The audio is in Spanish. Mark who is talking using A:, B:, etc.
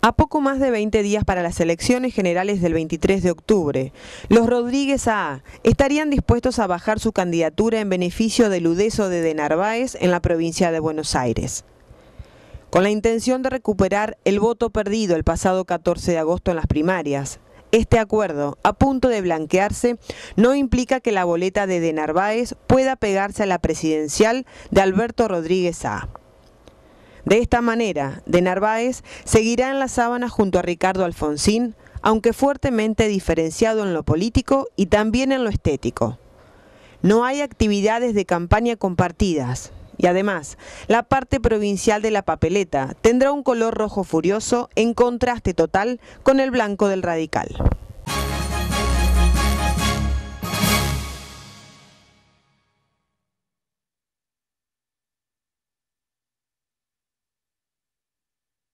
A: A poco más de 20 días para las elecciones generales del 23 de octubre, los Rodríguez A estarían dispuestos a bajar su candidatura en beneficio del Udeso de, de Narváez en la provincia de Buenos Aires. Con la intención de recuperar el voto perdido el pasado 14 de agosto en las primarias, este acuerdo, a punto de blanquearse, no implica que la boleta de De Narváez pueda pegarse a la presidencial de Alberto Rodríguez A. De esta manera, de Narváez seguirá en la sábana junto a Ricardo Alfonsín, aunque fuertemente diferenciado en lo político y también en lo estético. No hay actividades de campaña compartidas. Y además, la parte provincial de la papeleta tendrá un color rojo furioso en contraste total con el blanco del radical.